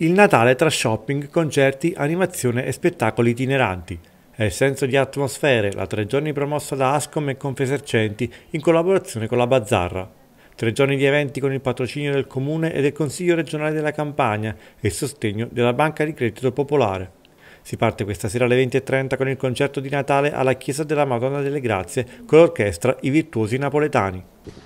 Il Natale tra shopping, concerti, animazione e spettacoli itineranti. È il senso di Atmosfere, la tre giorni promossa da Ascom e Confesercenti in collaborazione con la Bazzarra. Tre giorni di eventi con il patrocinio del Comune e del Consiglio regionale della Campania e il sostegno della Banca di Credito Popolare. Si parte questa sera alle 20.30 con il concerto di Natale alla Chiesa della Madonna delle Grazie con l'orchestra I Virtuosi Napoletani.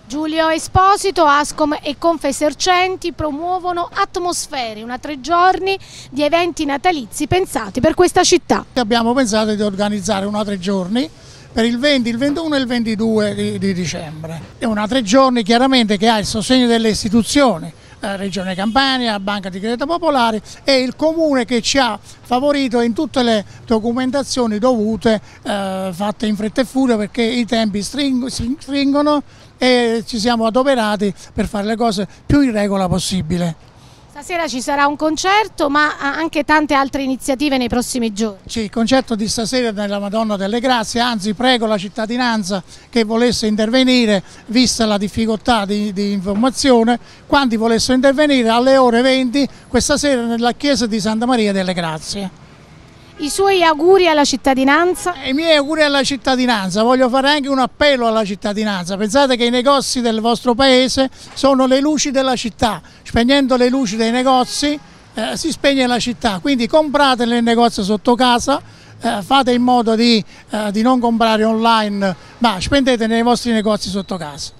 Giulio Esposito, Ascom e Confesercenti promuovono Atmosfere, una tre giorni di eventi natalizi pensati per questa città. Abbiamo pensato di organizzare una tre giorni per il 20, il 21 e il 22 di, di dicembre. È una tre giorni chiaramente che ha il sostegno delle istituzioni, eh, Regione Campania, Banca di Credito Popolare e il Comune che ci ha favorito in tutte le documentazioni dovute eh, fatte in fretta e furia perché i tempi stringono e ci siamo adoperati per fare le cose più in regola possibile. Stasera ci sarà un concerto ma anche tante altre iniziative nei prossimi giorni. Sì, il concerto di stasera della Madonna delle Grazie, anzi prego la cittadinanza che volesse intervenire, vista la difficoltà di, di informazione, quanti volessero intervenire alle ore 20 questa sera nella chiesa di Santa Maria delle Grazie. I suoi auguri alla cittadinanza? I miei auguri alla cittadinanza, voglio fare anche un appello alla cittadinanza. Pensate che i negozi del vostro paese sono le luci della città, spegnendo le luci dei negozi eh, si spegne la città, quindi comprate nel negozio sotto casa, eh, fate in modo di, eh, di non comprare online, ma spendete nei vostri negozi sotto casa.